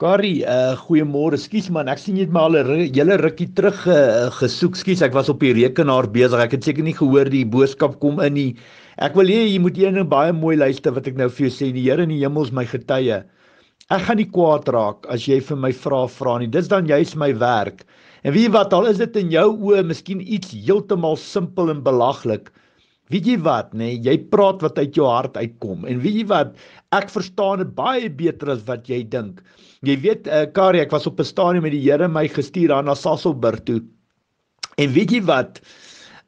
Gary, uh, eh, goeiemôre. Skus man, ek sien jy het my al 'n hele rukkie terug uh, gesoek. Skus, ek was op die rekenaar besig. Ek het seker nie gehoor die boodskap kom in nie. Ek wil hê jy moet een ding baie mooi luister wat ek nou vir jou sê. Die Here in die hemel is my getuie. Ek gaan nie kwaad raak as jy vir my vrae vra nie. Dis dan juis my werk. En weet jy wat? Al is dit in jou oë miskien iets heeltemal simpel en belaglik. Weet jy wat, nê? Nee? Jy praat wat uit jou hart uitkom. En weet jy wat? Ek verstaan dit baie beter as wat jy dink. Jy weet, uh, eh, Karie, ek was op 'n stadium met die Here my gestuur daar na Sasolburg toe. En weet jy wat?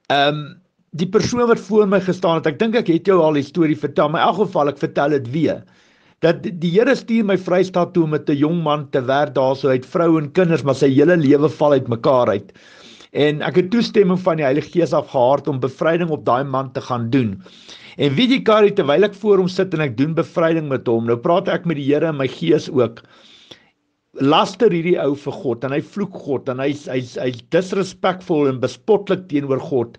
Ehm um, die persoon wat voor my gestaan het, ek dink ek het jou al die storie vertel, maar in elk geval ek vertel dit weer. Dat die Here stuur my Vrystaat toe met 'n jong man te werk daar sou uit vrou en kinders, maar sy hele lewe val uitmekaar uit. En ek het toestemming van die Heilige Gees af gehard om bevryding op daai man te gaan doen. En weet jy Karie, terwyl ek voor hom sit en ek doen bevryding met hom, nou praat ek met die Here in my gees ook laster hierdie ou vir God en hy vloek God en hy's hy's hy's disrespectful en bespotlik teenoor God.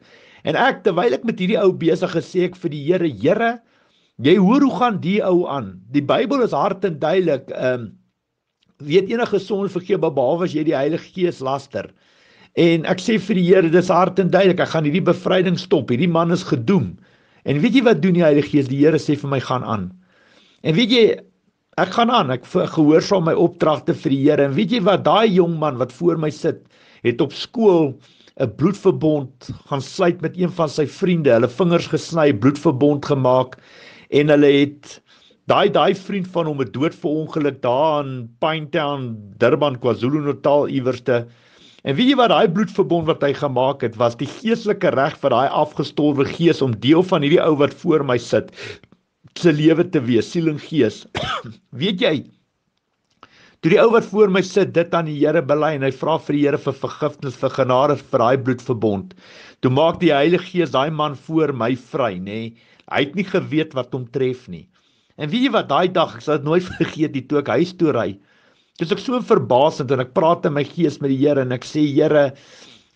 En ek terwyl ek met hierdie ou besig is, sê ek vir die Here, Here, jy hoor hoe gaan die ou aan? Die Bybel is hard en duidelik. Ehm um, weet enige son vergeef behalwe as jy die Heilige Gees laster. En ek sê vir die Here, dis hard en duidelik, ek gaan hierdie bevryding stop. Hierdie man is gedoem. En weet jy wat doen die Heilige Gees? Die Here sê vir my gaan aan. En weet jy, Ek gaan aan, ek gehoorsaam my opdragte vir die Here. En weet jy wat daai jong man wat voor my sit, het op skool 'n bloedverbond gaan sluit met een van sy vriende, hulle vingers gesny, bloedverbond gemaak en hulle het daai daai vriend van hom het dood vir ongeluk daar in Pinetown, Durban, KwaZulu-Natal iewerste. En weet jy wat daai bloedverbond wat hy gemaak het, was die geestelike reg vir daai afgestorwe gees om deel van hierdie ou wat voor my sit se lewe te wees, siel en gees. Weet jy? Toe die ou wat voor my sit dit aan die Here bely en hy vra vir die Here vir vergifnis, vir genade vir daai bloedverbond. Toe maak die Heilige Gees daai man voor my vry, nê? Nee, hy het nie geweet wat hom tref nie. En weet jy wat daai dag, ek sal dit nooit vergeet nie, toe ek huis toe ry. Dis ek so verbaasend en ek praat in my gees met die Here en ek sê Here,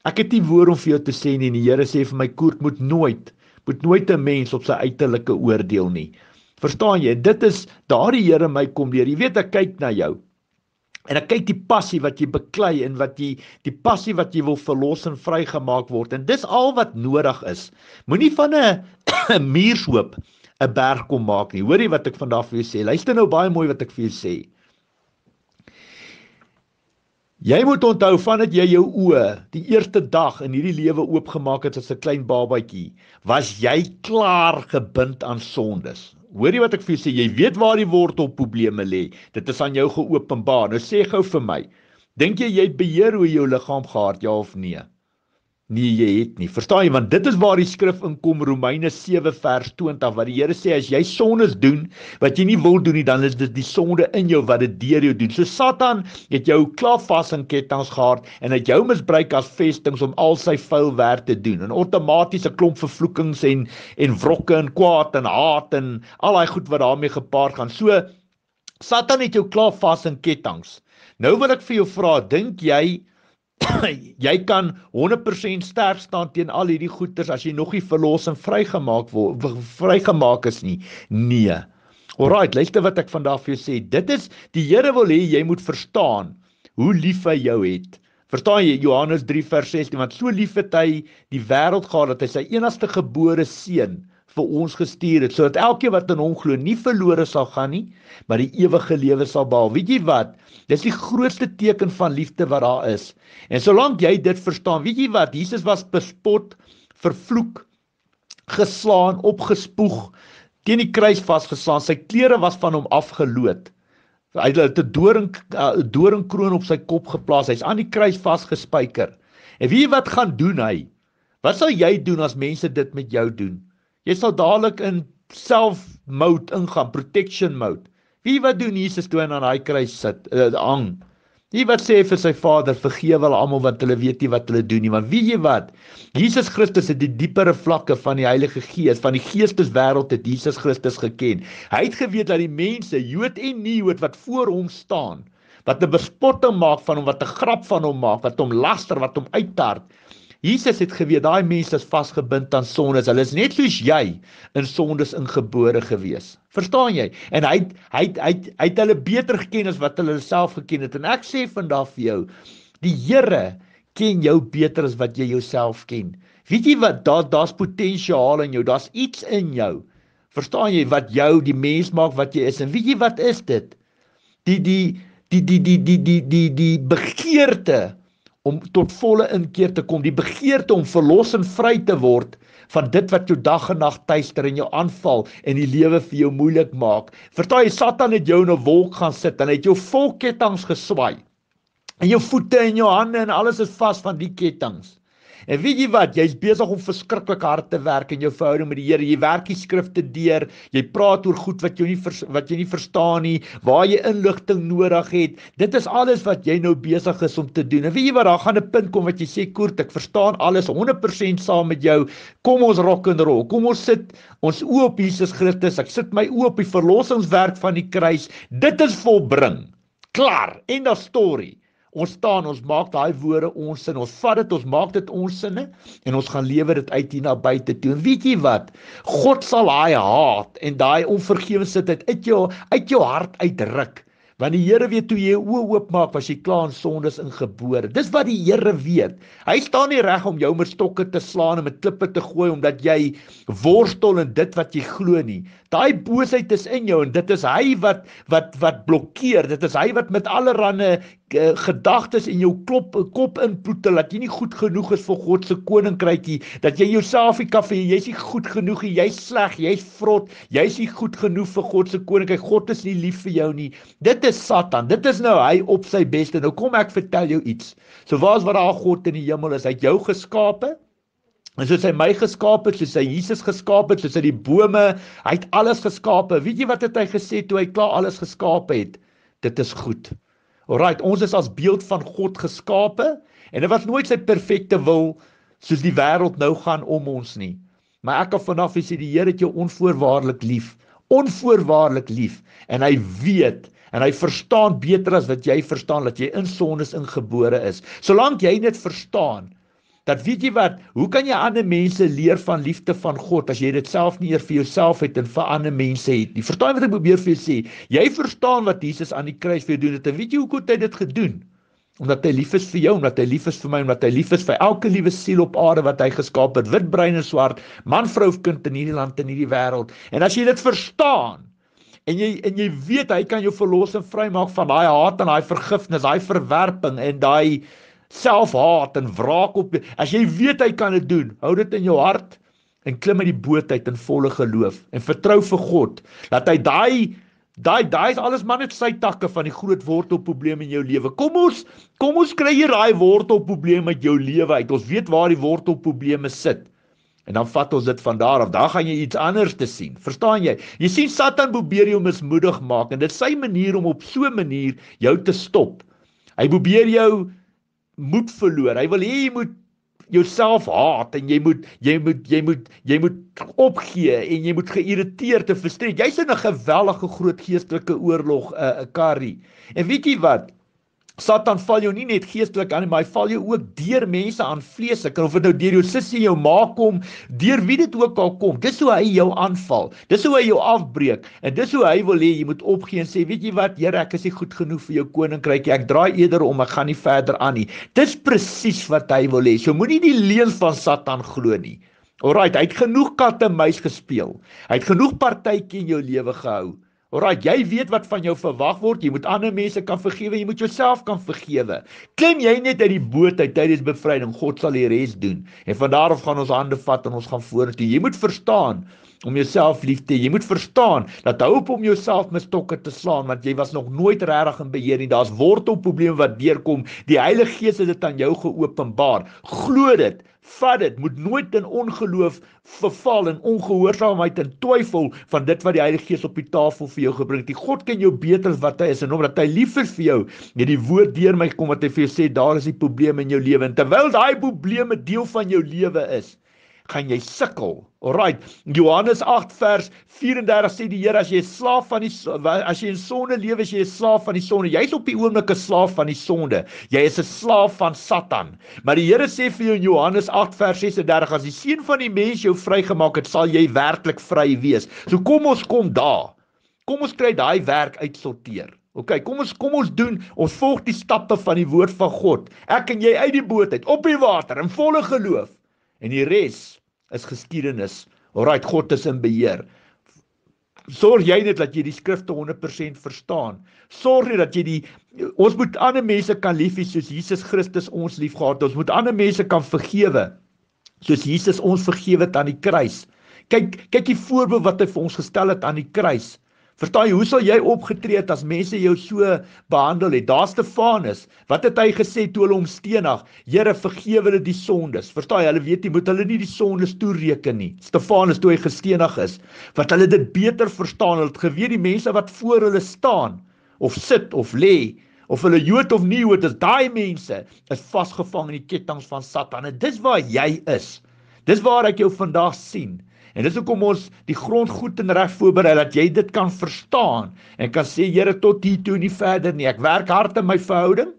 ek het nie woord om vir jou te sê nie. En die Here sê vir my koert moet nooit moet nooit 'n mens op sy uiterlike oordeel nie. Verstaan jy? Dit is daardie Here my kom leer. Jy weet ek kyk na jou. En ek kyk die passie wat jy beklei en wat jy die passie wat jy wil verlos en vrygemaak word en dis al wat nodig is. Moenie van 'n muurshoop 'n berg kom maak nie. Hoorie wat ek vandag vir jou sê. Luister nou baie mooi wat ek vir jou sê. Jy moet onthou vandat jy jou oë die eerste dag in hierdie lewe oopgemaak het as 'n klein babatjie, was jy klaar gebind aan sondes. Hoorie wat ek vir jou sê, jy weet waar die wortel probleme lê. Dit is aan jou geopenbaar. Nou sê gou vir my, dink jy jy het beheer oor jou liggaam gehad, ja of nee? Nee, jy het nie. Verstaan jy? Want dit is waar die skrif in kom Romeine 7 vers 20 wat die Here sê as jy sondes doen wat jy nie wil doen nie, dan is dit die sonde in jou wat dit deur jou doen. So Satan het jou klaaf vas in ketTINGS gehard en het jou misbruik as vestinge om al sy vuil werk te doen. En outomaties 'n klomp vervloekings en en wrokke en kwaad en haat en al daai goed wat daarmee gepaard gaan. So Satan het jou klaaf vas in ketTINGS. Nou wil ek vir jou vra, dink jy jy kan 100% sterk staan teen al hierdie goeters as jy nog nie verlos en vrygemaak word vrygemaak is nie. Nee. Alraight, luister wat ek vandag vir jou sê. Dit is die Here wil hê jy moet verstaan hoe lief hy jou het. Verstaan jy Johannes 3:16 want so lief het hy die wêreld gehad dat hy sy enigste gebore seun vir ons gestuur het sodat elkeen wat in hom glo nie verlore sal gaan nie, maar die ewige lewe sal behaal. Weet jy wat? Dis die grootste teken van liefde wat daar is. En solank jy dit verstaan, weet jy wat? Jesus was bespot, vervloek, geslaan, opgespoeg, teen die kruis vasgeslaan. Sy klere was van hom afgeloot. Hy het 'n doring 'n eh, doringkroon op sy kop geplaas. Hy's aan die kruis vasgespyker. En weet jy wat gaan doen hy? Wat sal jy doen as mense dit met jou doen? Jy sal dadelik in self mode ingaan, protection mode. Wie wat doen Jesus toe aan daai kruis sit, eh, hang. Uh, wie wat sê vir sy Vader, vergewe hulle almal want hulle weet nie wat hulle doen nie, want wie jy wat? Jesus Christus het die diepere vlakke van die Heilige Gees, van die geesteswêreld het Jesus Christus geken. Hy het geweet dat die mense, Jood en nie-Jood wat voor hom staan, wat 'n bespotting maak van hom, wat 'n grap van hom maak, wat hom laster, wat hom uittart. Jesus het geweet daai mense is vasgebind aan sondes. Hulle is net soos jy in sondes ingebore gewees. Verstaan jy? En hy het, hy het, hy het, hy het hulle beter geken as wat hulle self geken het. En ek sê vandag vir jou, die Here ken jou beter as wat jy jouself ken. Weet jy wat? Daar daar's potensiaal in jou. Daar's iets in jou. Verstaan jy wat jou die mens maak wat jy is? En weet jy wat is dit? Die die die die die die die die die, die begeerte om tot volle inkeer te kom, die begeerte om verlos en vry te word van dit wat jou dag en nag tyster en jou aanval en die lewe vir jou moeilik maak. Vertel jy Satan het jou in 'n wolk gaan sit en hy het jou vol kettinge geswaai. En jou voete en jou hande en alles is vas van die kettinge. En weet jy wat? Jy's besig om verskriklik hard te werk in jou verhouding met die Here. Jy werk die skrifte deur. Jy praat oor goed wat jy nie vers, wat jy nie verstaan nie, waar jy inligting nodig het. Dit is alles wat jy nou besig is om te doen. En weet jy wat? Daar gaan 'n punt kom wat jy sê, "Koert, ek verstaan alles 100% saam met jou. Kom ons rock and roll. Kom ons sit ons oë op Jesus Christus. Ek sit my oë op die verlossingswerk van die kruis. Dit is volbring." klaar en da storie ons staan, ons maak daai woorde ons sin. Ons vat dit, ons maak dit ons sinne en ons gaan lewer dit uit hier na buite toe. En weet jy wat? God sal daai haat en daai onvergewensheid uit jou uit jou hart uitruk. Want die Here weet toe jy jou oë oopmaak was jy klaar in sondes ingebore. Dis wat die Here weet. Hy staan nie reg om jou met stokke te slaan en met klippe te gooi omdat jy worstel in dit wat jy glo nie. Daai boosheid is in jou en dit is hy wat wat wat blokkeer. Dit is hy wat met allerlei eh, gedagtes in jou klop kop inploete dat jy nie goed genoeg is vir God se koninkryk nie. Dat jy jouself nie kan vir jy's nie goed genoeg nie. Jy's sleg, jy's vrot. Jy's nie goed genoeg vir God se koninkryk. God is nie lief vir jou nie. Dit is Satan. Dit is nou hy op sy beste. Nou kom ek vertel jou iets. So waar is wat daar God in die hemel is? Hy het jou geskape. En soos hy my geskaap het, soos hy Jesus geskaap het, soos hy die bome, hy het alles geskaap. Weet jy wat het hy gesê toe hy klaar alles geskaap het? Dit is goed. Alraait, ons is as beeld van God geskape en dit was nooit sy perfekte wil soos die wêreld nou gaan om ons nie. Maar ek af vanaf is die Here het jou onvoorwaardelik lief, onvoorwaardelik lief en hy weet en hy verstaan beter as wat jy verstaan dat jy in sondes ingebore is. Solank jy net verstaan Dat weet jy wat, hoe kan jy ander mense leer van liefde van God as jy dit self nie eer vir jouself het en vir ander mense het nie? Verstaan wat ek probeer vir jou sê? Jy verstaan wat Jesus aan die kruis vir jou doen het. En weet jy hoe kon hy dit gedoen? Omdat hy lief is vir jou, omdat hy lief is vir my, omdat hy lief is vir elke liewe siel op aarde wat hy geskaap het, wit, bruin en swart, man, vrou, kind in hierdie land en hierdie wêreld. En as jy dit verstaan, En jy en jy weet hy kan jou verlos en vrymaak van daai haat en daai vergifnis, daai verwerping en daai selfhaat en wraak op as jy weet hy kan dit doen hou dit in jou hart en klim uit die boot uit in volle geloof en vertrou vir God dat hy daai daai daai is alles maar net sy takke van die groot wortelprobleem in jou lewe kom ons kom ons kry hier daai wortelprobleem uit jou lewe uit ons weet waar die wortelprobleme sit En dan vat ons dit van daar af. Dan gaan jy iets anders te sien. Verstaan jy? Jy sien Satan probeer jou mismoedig maak en dit is sy manier om op so 'n manier jou te stop. Hy probeer jou moet verloor. Hy wil hê jy moet jouself haat en jy moet jy moet jy moet jy moet opgee en jy moet geïrriteerd en frustreerd. Jy's in 'n geweldige groot geestelike oorlog, 'n eh, uh, eh, karry. En weet jy wat? Satan val jou nie net geestelik aan nie, maar hy val jou ook deur mense aan vlees. Ek kan of dit nou deur jou sussie, jou ma kom, deur wie dit ook al kom. Dis hoe hy jou aanval. Dis hoe hy jou afbreek en dis hoe hy wil hê jy moet opgee en sê, "Weet jy wat, Here, ek is nie goed genoeg vir jou koninkryk nie. Ek draai eerder om, ek gaan nie verder aan nie." Dis presies wat hy wil hê. So moenie die leuen van Satan glo nie. Alraai, hy het genoeg kat en muis gespeel. Hy het genoeg partytjies in jou lewe gehou. Alraai, jy weet wat van jou verwag word. Jy moet ander mense kan vergewe, jy moet jouself kan vergewe. Klim jy net uit die boot uit tydens bevryding, God sal die res doen. En van daar af gaan ons hande vat en ons gaan vorentoe. Jy moet verstaan, om jouself lief te hê. Jy moet verstaan dat hou op om jouself met stokke te slaan want jy was nog nooit regtig in beheer nie. Daar's wortelprobleme wat deurkom. Die Heilige Gees het dit aan jou geopenbaar. Glo dit. Vat dit. Moet nooit in ongeloof verval en ongehoorsaamheid en twyfel van dit wat die Heilige Gees op die tafel vir jou gebring het. Die God ken jou beter as wat hy is en omdat hy lief is vir jou, het die woord deur my kom wat hy vir jou sê daar is die probleme in jou lewe en terwyl daai probleme deel van jou lewe is, gaan jy sukkel. Alraight, Johannes 8 vers 34 sê die Here as jy 'n slaaf van die as jy in sonde lewe, as jy 'n slaaf van die sonde, jy's op die oomblik 'n slaaf van die sonde. Jy is 'n slaaf van Satan. Maar die Here sê vir jou in Johannes 8 vers 36 as die seun van die mens jou vrygemaak het, sal jy werklik vry wees. So kom ons kom daar. Kom ons kry daai werk uitsorteer. Oké, okay, kom ons kom ons doen. Ons volg die stappe van die woord van God. Ek en jy uit die boot uit, op die water in volle geloof. En die res is geskiedenis. Alraai, God is in beheer. Sorg jy net dat jy die skrifte 100% verstaan. Sorg net dat jy die ons moet ander mense kan lief hê soos Jesus Christus ons liefgehad het. Ons moet ander mense kan vergewe soos Jesus ons vergewe het aan die kruis. Kyk, kyk die voorbeeld wat hy vir ons gestel het aan die kruis. Vertaai, hoe sal jy opgetree het as mense jou so behandel het? Daar's Stefanus. Wat het hy gesê toe hulle hom steenag? Here, vergewe hulle die sondes. Vertaai, hulle weet nie moet hulle nie die sondes toereken nie. Stefanus toe hy gesteenag is, wat hulle dit beter verstaan, hulle het geweet die mense wat voor hulle staan of sit of lê of hulle Jood of nie Jood is, daai mense is vasgevang in die ketTINGS van Satan. En dis waar jy is. Dis waar ek jou vandag sien. En dis hoekom ons die grond goed en reg voorberei dat jy dit kan verstaan en kan sê Here tot hier toe en nie verder nie. Ek werk hard aan my verhouding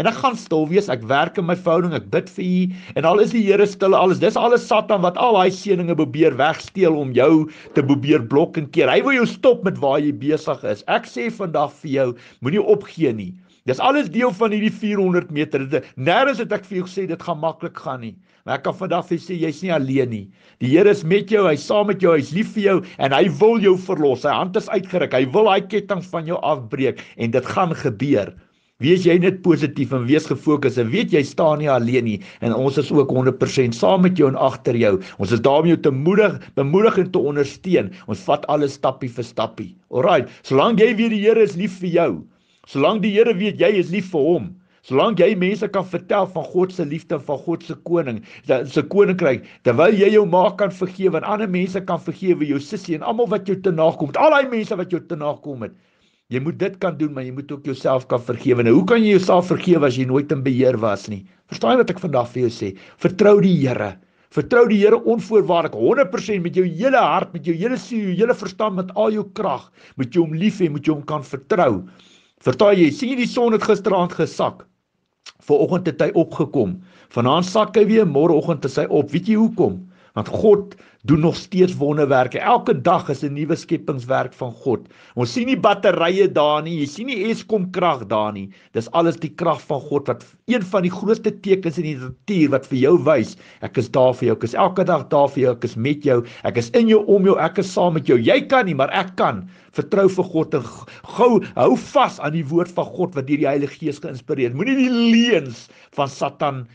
en ek gaan stil wees. Ek werk aan my verhouding. Ek bid vir U en al is die Here stil alles. Dis alles Satan wat al daai seëninge probeer wegsteel om jou te probeer blok en keer. Hy wil jou stop met waar jy besig is. Ek sê vandag vir jou, moenie opgee nie. Opgeen, nie. Dis alles deel van hierdie 400 meter. Nêrens het ek vir jou gesê dit gaan maklik gaan nie. Maar ek kan vandag vir jou sê jy's nie alleen nie. Die Here is met jou, hy's saam met jou, hy's lief vir jou en hy wil jou verlos. Sy hand is uitgeruk. Hy wil daai ketting van jou afbreek en dit gaan gebeur. Wees jy net positief en wees gefokus en weet jy staan nie alleen nie en ons is ook 100% saam met jou en agter jou. Ons is daar om jou te moedig, bemoedig en te ondersteun. Ons vat alles stappie vir stappie. Alraai, solank jy weet die Here is lief vir jou. Solank die Here weet jy is lief vir hom, solank jy mense kan vertel van God se liefde, van God se koning, se koninkryk, terwyl jy jou ma kan vergewe en ander mense kan vergewe, jou sussie en almal wat jou te nagekom het, al daai mense wat jou te nagekom het. Jy moet dit kan doen, maar jy moet ook jouself kan vergewe. Nou, hoe kan jy jouself vergewe as jy nooit in beheer was nie? Verstaan jy wat ek vandag vir jou sê? Vertrou die Here. Vertrou die Here onvoorwaardelik 100% met jou hele hart, met jou hele siel, jou hele verstand, met al jou krag. Moet jy hom lief hê, moet jy hom kan vertrou. Vertaal jy, sien jy die son het gisteraand gesak. Vooroggend het hy opgekom. Vanaand sak hy weer, môreoggend is hy op. Weet jy hoekom? want God doen nog steeds wonderwerke. Elke dag is 'n nuwe skepingswerk van God. Ons sien nie batterye daar nie, jy sien nie Eskom krag daar nie. Dis alles die krag van God wat een van die grootste tekens in die natuur wat vir jou wys, ek is daar vir jou. Ek is elke dag daar vir jou. Ek is met jou. Ek is in jou om jou. Ek is saam met jou. Jy kan nie, maar ek kan. Vertrou vir God en gou hou vas aan die woord van God wat deur die Heilige Gees geïnspireer. Moenie die leuns van Satan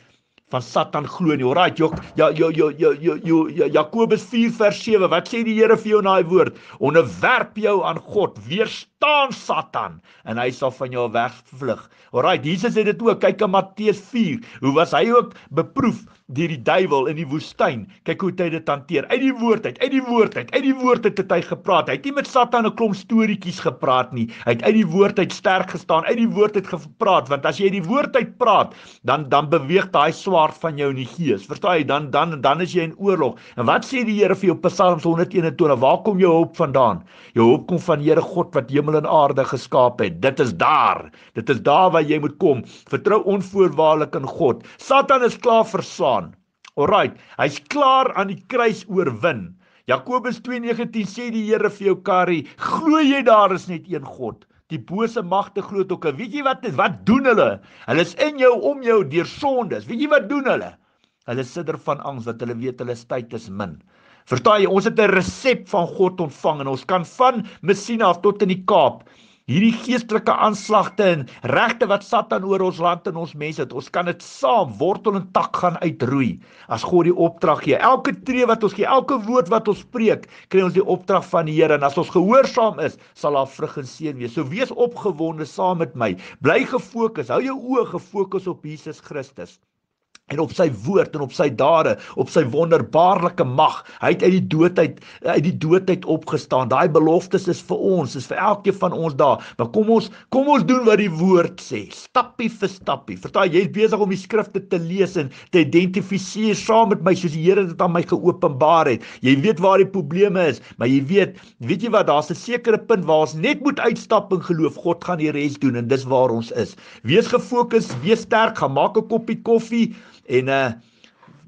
van Satan glo nie. Alraight, Jok, ja jo jo jo jo jo ja, Jakobus 4 vers 7. Wat sê die Here vir jou in daai woord? Onderwerp jou aan God, weerstaan Satan en hy sal van jou wegvlug. Alraight, Jesus het dit ook. Kyk in Matteus 4. Hoe was hy ook beproef? deur die duiwel in die woestyn. Kyk hoe hy dit hanteer. Uit die woord uit, uit die woord uit, uit die woord uit het hy gepraat. Hy het nie met Satan 'n klomp storieetjies gepraat nie. Hy het uit die woord uit sterk gestaan, uit die woord uit gepraat, want as jy uit die woord uit praat, dan dan beweeg daai swaard van jou in die gees. Verstaan jy? Dan dan dan is jy in oorlog. En wat sê die Here vir jou Psalms 121? Waar kom jou hulp vandaan? Jou hulp kom van Here God wat hemel en aarde geskaap het. Dit is daar. Dit is daar waar jy moet kom. Vertrou onvoorwaardelik in God. Satan is klaar verslaan. Alrite, hy's klaar aan die kruis oorwin. Jakobus 2:19 sê die Here vir jou Karri, glo jy daar is net een God? Die bose magte glo ook. Weet jy wat dit wat doen hulle? Hulle is in jou om jou deur sondes. Weet jy wat doen hulle? Hulle sidder van angs dat hulle weet hulle tyd is min. Vertaai, ons het 'n resep van God ontvang en ons kan van Messina af tot in die Kaap hierdie geestelike aanslagte en regte wat Satan oor ons land en ons mense het. Ons kan dit saam wortel en tak gaan uitroei as God die opdrag gee. Elke tree wat ons gee, elke woord wat ons spreek, kry ons die opdrag van die Here en as ons gehoorsaam is, sal daar vrug en seën wees. So wees opgewonde saam met my. Bly gefokus. Hou jou oë gefokus op Jesus Christus en op sy woord en op sy dade, op sy wonderbaarlike mag. Hy het uit die doodheid uit die doodheid opgestaan. Daai beloftes is vir ons, is vir elkeen van ons daar. Maar kom ons, kom ons doen wat die woord sê, stappie vir stappie. Vertel jy is besig om die skrifte te lees en te identifiseer saam met my soos die Here dit aan my geopenbaar het. Jy weet waar die probleme is, maar jy weet, weet jy wat, daar's 'n sekere punt waar ons net moet uitstap en geloof God gaan die res doen en dis waar ons is. Wees gefokus, wees sterk, gaan maak 'n koppie koffie in a uh,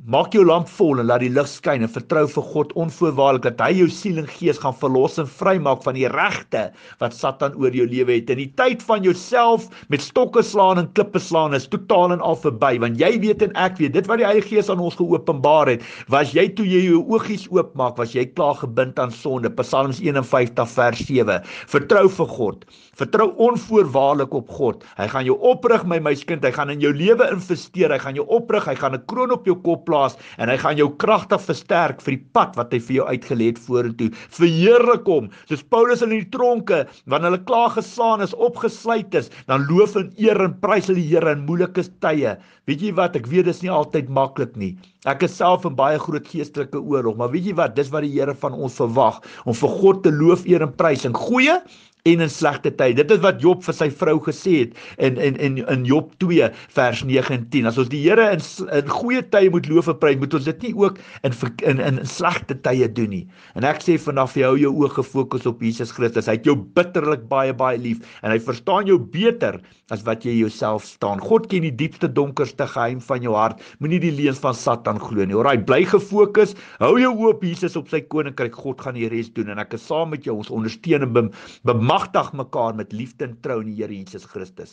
Maak jou lamp vol en laat die lig skyn en vertrou vir God onvoorwaardelik dat hy jou siel en gees gaan verlos en vrymaak van die regte wat Satan oor jou lewe het. In die tyd van jouself met stokke slaan en klippe slaan is totaal en al verby want jy weet en ek weet dit wat die Heilige Gees aan ons geopenbaar het, was jy toe jy jou oogies oopmaak, was jy klaar gebind aan sonde. Psalms 51 vers 7. Vertrou vir God. Vertrou onvoorwaardelik op God. Hy gaan jou oprig my meisiekind, hy gaan in jou lewe investeer, hy gaan jou oprig, hy gaan 'n kroon op jou kop plaas plaas en hy gaan jou kragtig versterk vir die pad wat hy vir jou uitgelê het vorentoe. Verheerlik hom. Soos Paulus in die tronke wanneer hulle klaar geslaan is, opgesluit is, dan loof en eer en prys hulle die Here in moeilike tye. Weet jy wat? Ek weet dis nie altyd maklik nie. Ek is self in baie groot geestelike oorlog, maar weet jy wat? Dis wat die Here van ons verwag om vir God te loof, eer en prys in goeie en in slegte tye. Dit is wat Job vir sy vrou gesê het en en en in Job 2 vers 9 en 10. As ons die Here in in goeie tye moet loof en prys, moet ons dit nie ook in in in, in slegte tye doen nie. En ek sê vanaf jy hou jou oë gefokus op Jesus Christus. Hy het jou bitterlik baie baie lief en hy verstaan jou beter as wat jy jouself staan. God ken die diepste donkerste geheim van jou hart. Moenie die leuns van Satan glo nie. Alraai, bly gefokus. Hou jou oë op Jesus op sy koninkryk. God gaan die res doen en ek is saam met jou. Ons ondersteun en bemag bemagtig mekaar met liefde en trou in die Here Jesus Christus.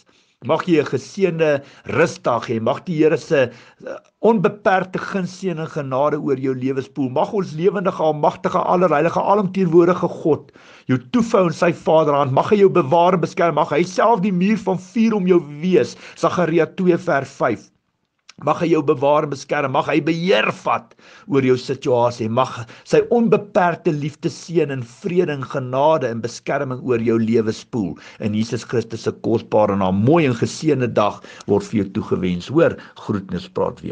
Mag jy 'n geseënde rusdag hê. Mag die Here se eh, onbeperkte genseën en genade oor jou lewenspoel. Mag ons lewendige, almagtige, allerheilige, alomteenwoordige God jou toefou in sy Vaderhand. Mag hy jou bewaar en beskerm. Mag hy self die muur van vuur om jou wees. Sagaria 2:5. Mag hy jou bewaar en beskerm. Mag hy beheer vat oor jou situasie. Mag sy onbeperkte liefde seën en vrede en genade en beskerming oor jou lewe spoel. In Jesus Christus se kosbare naam, mooi en geseënde dag word vir jou toegewens. Hoor, groetnis praat weer.